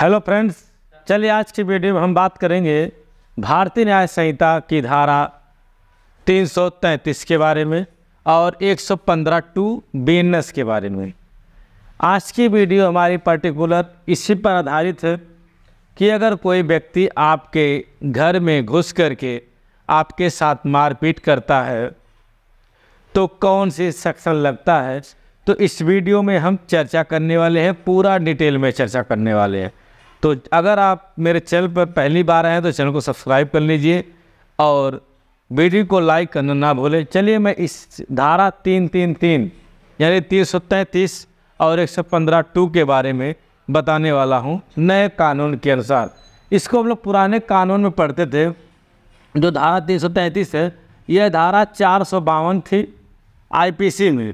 hello friends चलिए आज की वीडियो में हम बात करेंगे भारतीय न्याय संहिता की धारा 333 के बारे में और 115 टू बीनस के बारे में आज की वीडियो हमारी पर्टिकुलर इसी पर आधारित है कि अगर कोई व्यक्ति आपके घर में घुस करके आपके साथ मारपीट करता है तो कौन सी सेक्शन लगता है तो इस वीडियो में हम चर्चा करने वाले हैं पूरा डिटेल में चर्चा करने वाले हैं तो अगर आप मेरे चैनल पर पहली बार आए हैं तो चैनल को सब्सक्राइब कर लीजिए और वीडियो को लाइक करना ना भूलें चलिए मैं इस धारा तीन तीन तीन यानी तीन सौ तैंतीस और एक सौ पंद्रह टू के बारे में बताने वाला हूँ नए कानून के अनुसार इसको हम लोग पुराने कानून में पढ़ते थे जो धारा तीन सौ तैंतीस है यह धारा चार सौ बावन थी आईपीसी में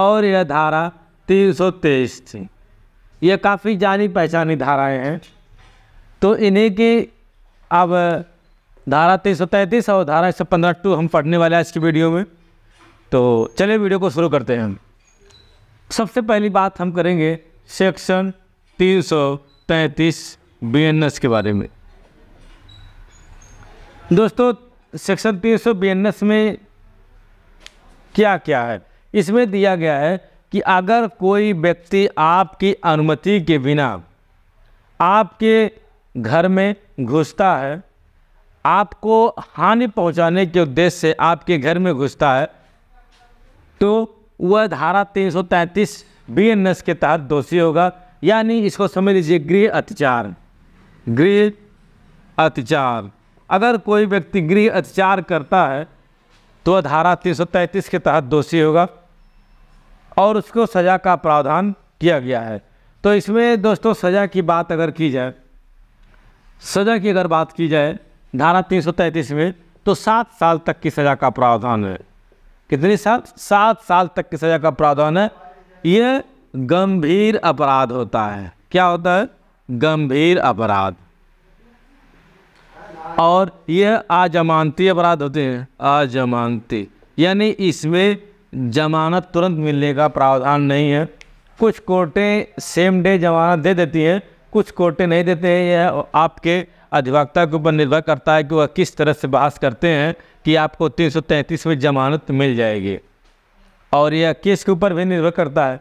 और यह धारा तीन सौ तेईस थी ये काफ़ी जानी पहचानी धाराएँ हैं तो इन्हीं की अब धारा तीन सौ तैंतीस और धारा एक सौ पंद्रह टू हम पढ़ने वाले हैं आज की वीडियो में तो चलिए वीडियो को शुरू करते हैं हम सबसे पहली बात हम करेंगे सेक्शन तीन सौ तैंतीस बी एन एस के बारे में दोस्तों सेक्शन तीन सौ बी एन एस में क्या क्या है इसमें दिया गया है कि अगर कोई व्यक्ति आपकी अनुमति के बिना आपके घर में घुसता है आपको हानि पहुंचाने के उद्देश्य से आपके घर में घुसता है तो वह धारा 333 बीएनएस के तहत दोषी होगा यानी इसको समझ लीजिए गृह अत्याचार गृह अत्याचार अगर कोई व्यक्ति गृह अत्याचार करता है तो धारा 333 के तहत दोषी होगा और उसको सज़ा का प्रावधान किया गया है तो इसमें दोस्तों सज़ा की बात अगर की जाए सज़ा की अगर बात की जाए धारा तीन में तो सात साल तक की सज़ा का प्रावधान है कितने साल सात साल तक की सज़ा का प्रावधान है यह गंभीर अपराध होता है क्या होता है गंभीर अपराध और यह अजमानती अपराध होते हैं अजमानती यानी इसमें जमानत तुरंत मिलने का प्रावधान नहीं है कुछ कोर्टें सेम डे जमानत दे देती हैं कुछ कोर्टें नहीं देते हैं यह आपके अधिवक्ता के ऊपर निर्भर करता है कि वह किस तरह से बहस करते हैं कि आपको तीन सौ तैंतीस में जमानत मिल जाएगी और यह केस के ऊपर भी निर्भर करता है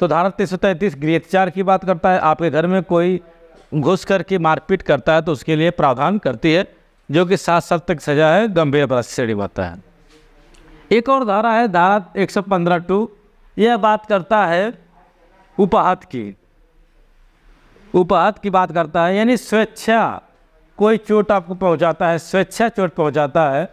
तो धारा तीन सौ तैंतीस गृहचार की बात करता है आपके घर में कोई घुस करके मारपीट करता है तो उसके लिए प्रावधान करती है जो कि सात साल तक सजा है गंभीर अपराध श्रेणी बनता है एक और धारा है धारा एक सौ पंद्रह टू यह बात करता है उपहत की उपहत की बात करता है यानी स्वेच्छा कोई चोट आपको पहुंचाता है स्वेच्छा चोट पहुंचाता है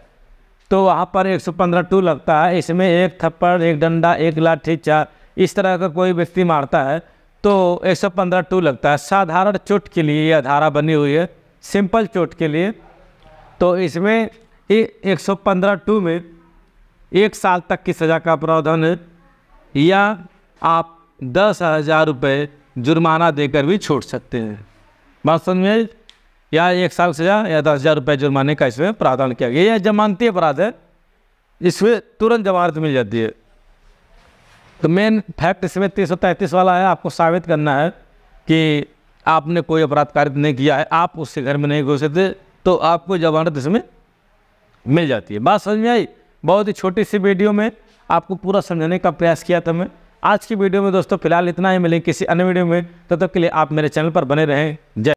तो वहाँ पर एक सौ पंद्रह टू लगता है इसमें एक थप्पड़ एक डंडा एक लाठी चार इस तरह का कोई व्यक्ति मारता है तो एक सौ पंद्रह टू लगता है साधारण चोट के लिए यह धारा बनी हुई है सिंपल चोट के लिए तो इसमें एक सौ पंद्रह टू में एक साल तक की सज़ा का प्रावधान है या आप दस हज़ार रुपये जुर्माना देकर भी छोड़ सकते हैं समझ में या एक साल सज़ा या दस हज़ार रुपये जुर्माने का इसमें प्रावधान किया गया यह जमानती अपराध है इसमें तुरंत जमानत मिल जाती है तो मेन फैक्ट इसमें तीन सौ तैंतीस वाला है आपको साबित करना है कि आपने कोई अपराध कार्य नहीं किया है आप उससे घर में नहीं घुसे थे तो आपको जमानत इसमें मिल जाती है बात समझ में आई बहुत ही छोटी सी वीडियो में आपको पूरा समझाने का प्रयास किया था मैं आज की वीडियो में दोस्तों फिलहाल इतना ही मिले किसी अन्य वीडियो में तब तो तक के लिए आप मेरे चैनल पर बने रहें जय